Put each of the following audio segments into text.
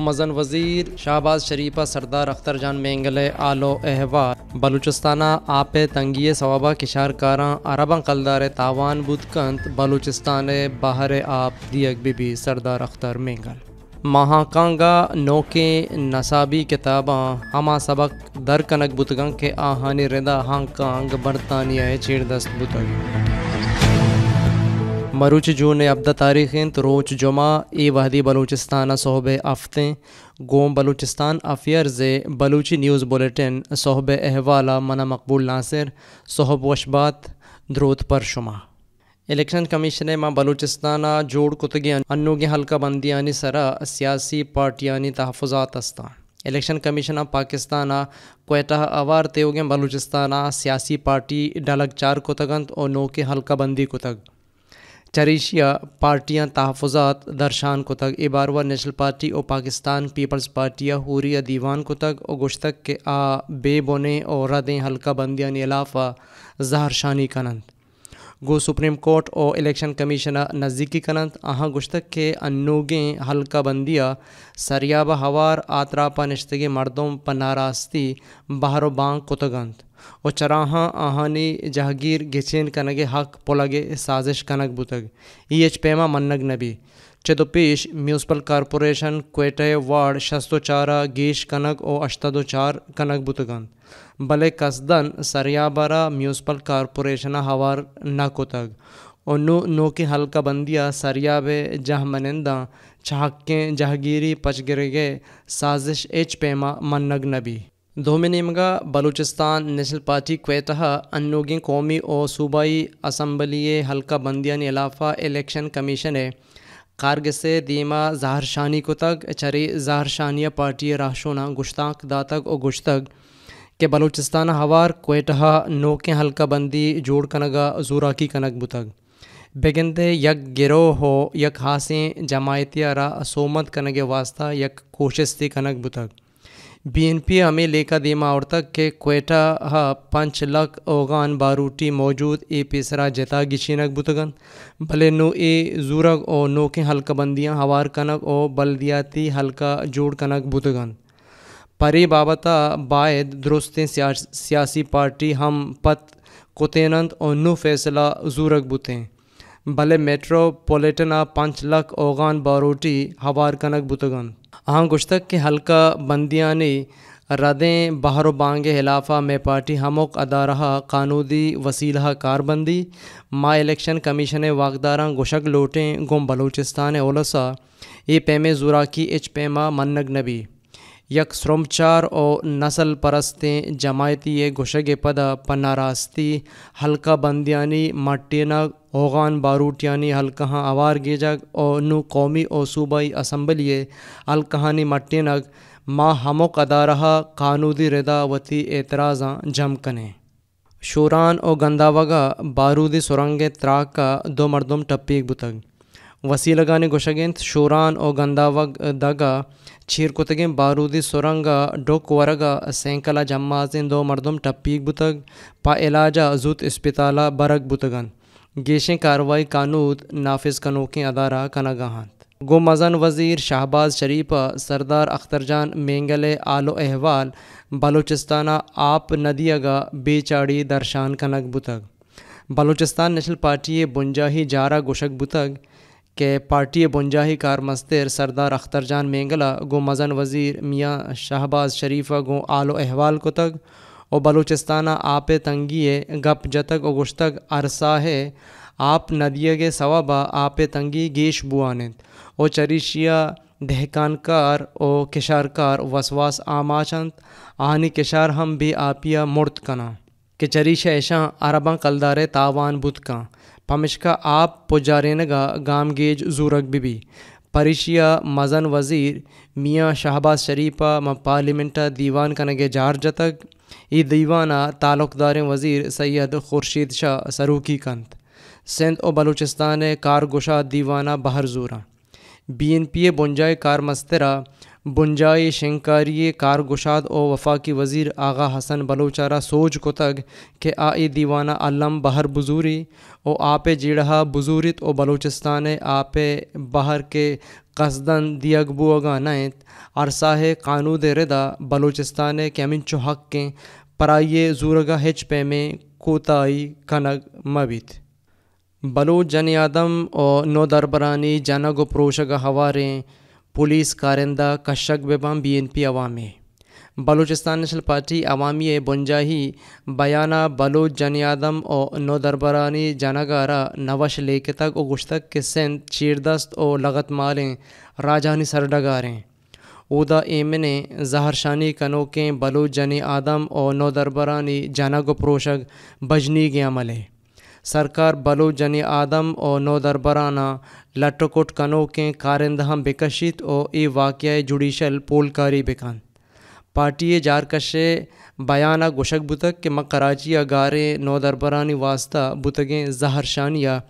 मज़न वज़ीर शाहबाज शरीफा सरदार अख्तर जान मेंगल आलो अहवा बलूचिस्ताना आप तंगी सवाबा किशार कारा अरबा कलदार तावान बुदकंत बलूचिस्तान बाहर आप दियक बीबी सरदार अख्तर मेंगल महाकांगा नोके नसाबी किताबा हमा सबक दर कनक बुतगंग के आहानी रिदा हांगकांग बरतानिया चिड़दस्त बुतगंग मरुच जून अबदा तारीखें तो रोच जुमा ए वहदी बलूचिस्तान सोहब आफ्तें गोम Balochistan affairs Balochi news bulletin सोहब अहवाला मना मकबूल नासिर सोहब वशबात द्रोत पर शुमा इलेक्शन कमीशन मां बलूचिस्तान जोड़ कुतगी अनुगे हल्का बंदी सरा सियासी पार्टियानी तहफात अस्ता इलेक्शन कमीशन पाकिस्तान कोयटा अवार तेगे बलूचिस्तान सियासी पार्टी डलग चार कुतगंत और नौ के हल्का बंदी कुतग चरिशिया पार्टियाँ तहफ़ात दरशान तक इबारवा नेशनल पार्टी और पाकिस्तान पीपल्स पार्टियाँ हुरिया दीवान को तक और गुश्त के आ बेबोने और रदें हल्का बंदियाँ अलावा जहर शानी नंद गो सुप्रीम कोर्ट और इलेक्शन कमीशनर नज़दीकी कनंत अहाँ गुश्तक के अनुगे हल्का बंदिया सरियाब हवार आतरा निश्तगे मर्दों पर नारास्ती बहरो बांग कुतगंत ओ चराहा आहानी जहागीर गिचेन कनगे हक पोलगे साजिश कनक बुतग ई एच पेमा मन्नग नबी चतुपीश म्यूनसिपल कॉरपोरेशन क्वेटे वार्ड शस्तो चारा गीश कनक ओ अष्टो चार कनक बुतगन भले कसदन सरियाबरा म्यूनसिपल कॉरपोरेशन हवार नाकुतग और नो नो हल्का बंदिया सरियाबे जह मनिंदा छाकें जहगीरी पचगिरगे साजिश एच पेमा मन्नग नबी धोमिनिमगा बलूचिस्तान नेशनल पार्टी क्वेतः अन्नोगी कौमी और सूबाई असम्बली हल्का बंदिया ने अलाफा इलेक्शन कमीशन है कारगसे दीमा ज़ाहरशानी को तक चरी शानिया पार्टी राशोना गुश्ताक दातक और गुश्तक के बलूचिस्तान हवार नो नोके हल्का बंदी जोड़ कनगा जूरा की कनक बुतक बेगंदे यक गिरोह हो यक हासें जमायतिया रा सोमत कनगे वास्ता यक कोशिश थी कनक बुतक बीएनपी हमें लेका दीमा और के क्वेटा हा पंच लक ओगान बारूटी मौजूद ए पेसरा जता गिशिनक बुतगन भले नो ए जूरक ओ नोके हल्का बंदियाँ हवार कनक ओ बलदियाती हल्का जोड़ कनक बुतगन परी बाबता बायद दुरुस्त सियासी पार्टी हम पत कोतेनंद और नु फैसला जूरक बुतें भले मेट्रोपोलिटन आ पंच लक ओगान बारोटी हवार कनक बुतगंद अहम गुश्तक के हल्का बंदियानी रदें बहर बांग हिलाफा में पार्टी हमक रहा कानूदी वसीला कारबंदी मा इलेक्शन कमीशन वाकदारा गुशक लोटें गुम बलूचिस्तान ओलसा ये पेमे जुरा की एच पेमा मन्नग नबी यक श्रमचार और नस्ल परस्तें जमायती गुशग पदा पनारास्ती हल्का बंदियानी मट्टीना ओगान बारूटियानी हल्का आवार गेजग और नु कौमी और सूबाई असम्बलिए अलकहानी मट्टीनक माँ हमोक अदारहा कानूदी रदा वती एतराज़ा जम शुरान और गंदावगा बारूदी सुरंग त्राक का दो मरदम टप्पी बुतग वसीलगान गोशगेंत शोरान और गंदावा दगा छीर बारूदी सुरंगा डोक वरगा सेंकला जम्माजें दो मर्दम टप्पीक बुतग पा इलाजा जूत इस्पिताला बरग बुतगन गेशें कार्रवाई कानूत नाफिज कनोकें अदारा कना गो मजन वज़ीर शाहबाज शरीफा सरदार अख्तरजान मेंगले आलो अहवाल बलूचिस्ताना आप नदियागा बेचाड़ी दर्शान कनक बुतग बलूचिस्तान नेशनल पार्टी बुंजाही ही जारा गोशक बुतग के पार्टी बुनजाही कार मस्तर सरदार अख्तरजान मेंगला गो मजन वज़ीर मियाँ शहबाज़ शरीफ़ गो आलो अहवाल को तक ओ बलूचिस्ताना आप तंगी गप जतक ओ गुश्तक अरसा है आप नदिया के सवाबा आप तंगी गेश बुआनत और चरीशिया दहकानकार और किशारकार वसवास आमाचंद आनी किशार हम भी आपिया मुर्त कना के चरीश ऐशा अरबा कलदारे तावान बुत का पमिशका आप पुजारेनगा गामगेज जूरक बिबी परिशिया मजन वज़ीर मियाँ शहबाज शरीफा म पार्लिमेंटा दीवान कनगे जार जतक ई दीवाना तालुक़दार वज़ीर सैयद खुर्शीद शाह सरूकी कंत सिंध और बलूचिस्तान कारगुशा दीवाना बहर जूरा बी एन पी ए बुंजाए कार मस्तरा बुनजाई शंकारी कारगुशाद ओ वफा वज़ीर आगा हसन बलोचारा सोज को तग के आए दीवाना अलम बहर बुजूरी ओ आपे जिड़हा बुजूरित ओ बलोचिस्तान आपे बहर के कसदन दियगबू नैत अरसा है कानूद रदा बलोचिस्तान कैमिन चुहक के पराइए जूरगा हिच पे कोताई कनक मबित बलोच जन आदम और नौ दरबरानी जनग प्रोशग हवारें पुलिस कारंदा कशक बेबाम बी एन पी अवामे बलूचिस्तान नेशनल पार्टी अवामी बुंजाही बयाना बलूच जनियादम और नौदरबरानी जनागारा नवश लेकतक और गुश्तक के सेंध चीरदस्त और लगत मारें राजानी सरडगारें उदा एमने जहरशानी कनोकें बलूच जनी आदम और नौदरबरानी जानागो प्रोशक बजनी के अमल है सरकार बलो जन आदम और नौदरबराना लटकोट कनों के कारंदह बिकशित और ई वाक्य जुडिशल पोलकारी बेकान पार्टी जारकशे बयाना गोशक बुतक के मकराची या गारे नौदरबरानी वास्ता बुतगें जहर शानिया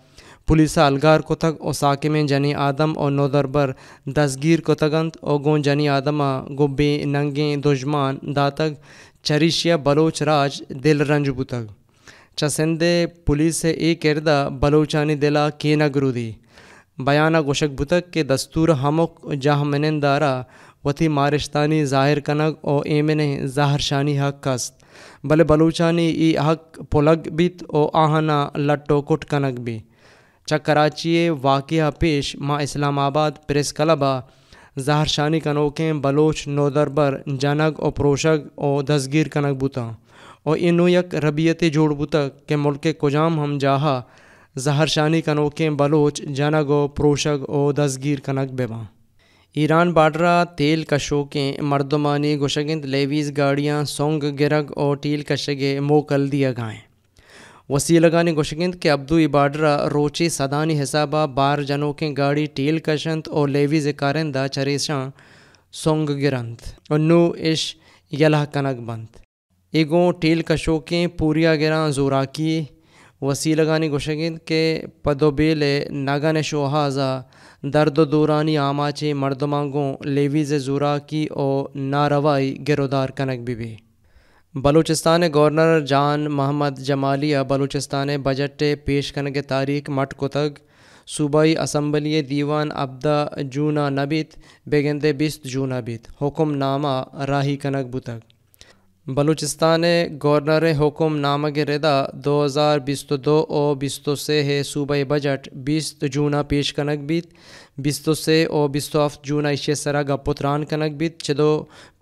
पुलिस अलगार को तक और साके में जनी आदम और नौदरबर दसगीर को तगंत और गो जनी आदमा गोबे नंगे दुजमान दातक चरिशिया बलोच राज दिल रंज बुतक चसेंदे पुलिस ए किरदा बलोचानी दिला के गुरुदी बयाना गोशक बुतक के दस्तूर हमक जहा मनेंदारा वती मारिश्तानी ज़ाहिर कनक ओ एमने ज़ाहर शानी हक कस्त भले बलूचानी ई हक पुलग बीत ओ आहना लट्टो कुट कनक भी चक कराचिए वाकिया पेश माँ इस्लामाबाद प्रेस क्लब ज़ाहर शानी कनोकें बलोच नोदरबर जनक ओ प्रोशक ओ दसगीर कनक बुता और यक रबियत जोड़बुतक के मुल्क कोजाम हम जाहा जहरशानी कनोके बलोच जनागो प्रोशग और दसगीर कनक बेवा ईरान बाडरा तेल कशोकें मर्दमानी गुशगिंद लेवीज़ गाड़ियाँ सोंग गिरग और टील कशगे मोकल दिया गाएँ वसी लगाने गुशगिंद के अब्दू इबाडरा रोचे सदानी हिसाबा बार जनों के गाड़ी टील कशंत और लेवीज कारंदा चरेशा सोंग गिरंत और नू इश यलह कनक बंत एगो टेल कशोकें पूरिया गिरा जोराकी वसी लगानी गोशगिन के पदोबेले नागन शोहाजा दर्द दूरानी आमाचे मर्दमांगों लेवीज़ जुराकी और नारवाई गिरोदार कनक बीबी बलूचिस्तान गवर्नर जान महमद जमालिया बलूचिस्तान बजट पेश कन के तारीख मट कुतग सूबाई असम्बली दीवान अब्दा जूना नबीत बेगंदे बिस्त जूना बीत हुक्मनामा राही कनक बुतक बलूचिस्तान गवर्नर हुकुम नामा रेदा दो हज़ार बिस्तु तो दो और तो से है सूबे बजट बीस जूना पेश कनक बीत बिस्तु तो से और तो हफ्त जूना इशे सरा गपुतरान कनक बीत चदो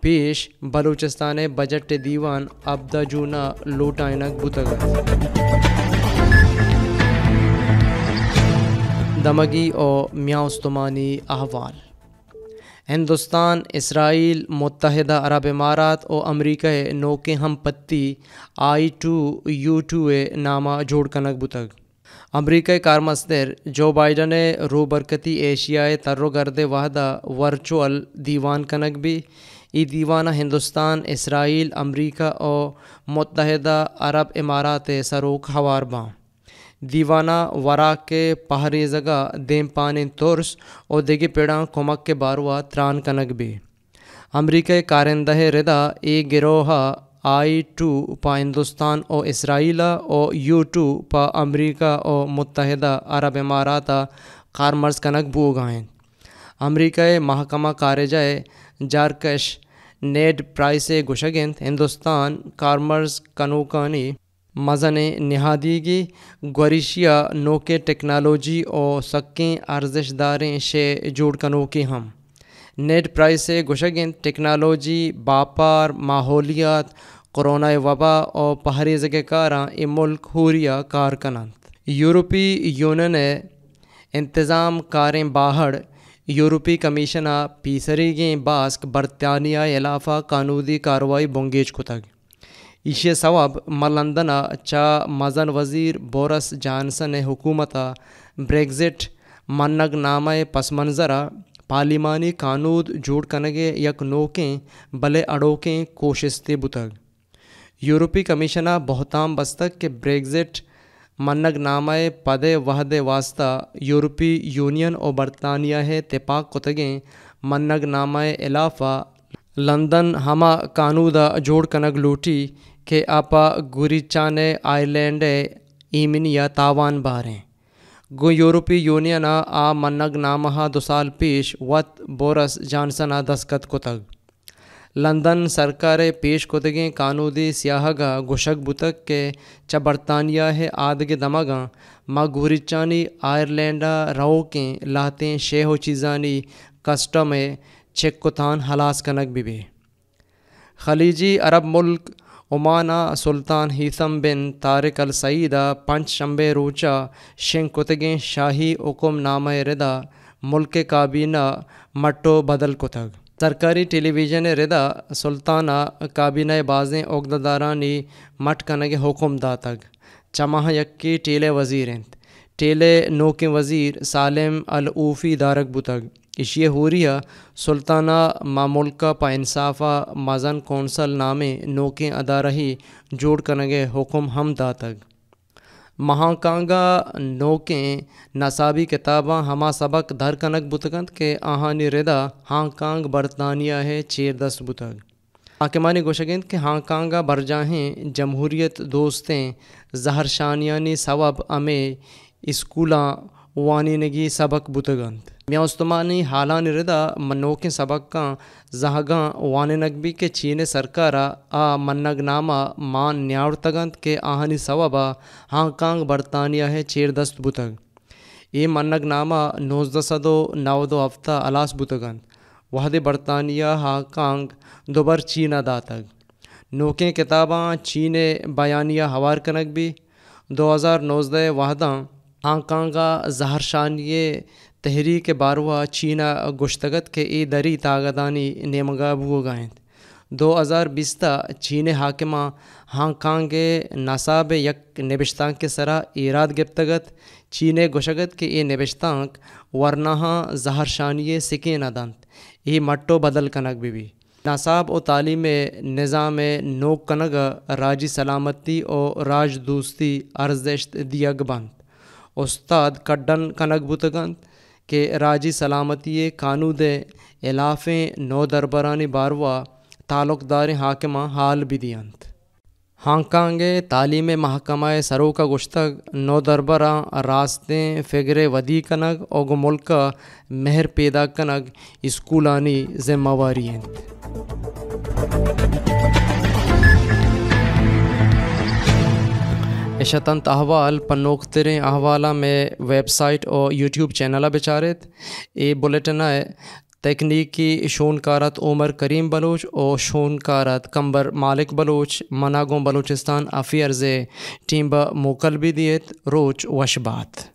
पेश बलूचिस्तान बजट दीवान अब द जूना लूटाइनक बुतगा दमगी और म्यास्तमानी अहवाल हिंदुस्तान इसराइल मुतहद अरब इमारात और अमरीका नोके हम पत्ती आई टू यू टू ए नामा जोड़ कनक बुतक अमरीका कार मस्तर जो बाइडन रो बरकती एशियाए तर्र गर्द वाहदा वर्चुअल दीवान कनक भी ई दीवाना हिंदुस्तान इसराइल अमरीका और मुतहद अरब इमारात सरोक हवार बाँ दीवाना वरा के पहाड़ी जगह देम पानी तोर्स और दिगे पेड़ा कोमक के बारुआ त्रान कनक भी अमरीका कारंदह रेदा ए गिरोह आई टू पा हिंदुस्तान और इसराइला और यू टू पा अमरीका और मुतहदा अरब इमारात कारमर्स कनक बू गायन अमरीका महकमा कारजाय जारकश नेड प्राइस गुशगिंद हिंदुस्तान कारमर्स कनूकानी मजन नहादीगी गोरिशिया नोके टेक्नोलॉजी और सक्कें अर्जशदारें शे जोड़ के हम नेट प्राइस से गुशगिन टेक्नोलॉजी बापार माहौलियात कोरोना वबा और पहाड़ी जगह कारा ए मुल्क हुरिया कार यूरोपी यूनियन इंतज़ाम कारें बाहर यूरोपी कमीशना पीसरी गें बास्क बरतानिया इलाफा कानूनी कार्रवाई बोंगेज तक इशे सवाब मलंदना चा मजन वज़ीर बोरस जानसन हुकूमत ब्रेग्ज़िट मन्नग नामा मंजरा पार्लिमानी कानून जोड़ कनगे यक नोकें भले अड़ोकें ते बुतग यूरोपी कमीशना बहुताम बस्तक के ब्रेगजिट मनग नामाए पदे वहदे वास्ता यूरोपी यूनियन और बरतानिया है तेपाक कुतगें मनग नामाए इलाफ़ा लंदन हमा कानूदा जोड़ कनक लूटी के आपा गुरीचाने आयरलैंड ईमिन या तावान बारें गो यूरोपीय यूनियन आ मनग नाम दो साल पेश वत बोरस जानसन आ दस्खत कुतग लंदन सरकार पेश कुतगे कानूदी सियाहगा गुशक बुतक के च बरतानिया है आदगे दमागा माँ गुरीचानी आयरलैंड रहो के लाते शेह चीज़ानी कस्टम है चेक हलास कनक बिबे खलीजी अरब मुल्क उमाना सुल्तान हीसम बिन तारिक अल सईदा पंच शंबे रूचा शेंकुतगें शाही हुकुम नाम रिदा मुल्क काबीना मट्टो बदल कुतग सरकारी टेलीविजन रिदा सुल्ताना काबीना बाजें उगदारानी मट कनग हुकुम दातग चमाह यक्की टेले वजीर टेले नोक वज़ीर सालिम अल ऊफ़ी दारक बुतग इशिये हुरिया सुल्ताना मामुल्का पाइनसाफ़ा माजन कौंसल नामे नोके अदा रही जोड़ कनगे हुक्म हमदा तक महाकांगा नोके नसाबी किताबा हमा सबक धर कनक बुतकंत के आहानी रिदा हांगकांग बरतानिया है चेर दस बुतक हाकिमानी गोशगिंद के हांगकांगा बरजाहें जमहूरियत दोस्तें जहर शानियानी सबब अमे स्कूलां वानी सबक बुतगंत म्यास्तुमानी हालान रिदा मनोके सबक का जहागा वान नगबी के चीने सरकारा आ मन्नग नामा मान तगंत के आहनी सवाबा हांगकांग बरतानिया है चेर दस्त बुतग ये मन्नग नामा नाव नवदो हफ्ता अलास बुतगंत वहदे बरतानिया हांगकांग दोबर चीना दा दातग नोके किताबा चीने बयानिया हवार कनक भी दो हज़ार नौजदे वाहदा आकांगा शानिये तहरीक बारवा चीना गुश्तगत के ई दरी तागदानी नेमगा बुओ दो हज़ार बीसता चीन हाकिमा हांगकांगे नसाब यक नबिश्तांक के सरा इराद गिप्तगत चीन गुशगत के ई नबिश्तांक वरनाहा जहरशानिये सिकीन अदंत ई मट्टो बदल कनक बीवी नसाब व तालीम निज़ाम नोक कनग राजी सलामती और राज दोस्ती अर्जश दियग बंत उस्ताद कड्डन कनक बुतगंत के राजी सलामती कानूद इलाफे नौ ने बारवा तालुकदार हाकमा हाल बिदियंत हांगकांग तालीम महकमा सरो का गुश्तक नौ दरबरा रास्ते फिगरे वदी कनक और मुल्क मेहर पैदा कनक स्कूलानी जिम्मेवारी शतंत अहवाल पन्नोखतरे अहवाला में वेबसाइट और यूट्यूब चैनल बेचारित ए बुलेटिन है तकनीकी शोनकारत उमर करीम बलोच और शोनकारत कंबर मालिक बलोच मनागो बलोचिस्तान अफेयर्स टीम मोकल भी दिए रोच वशबात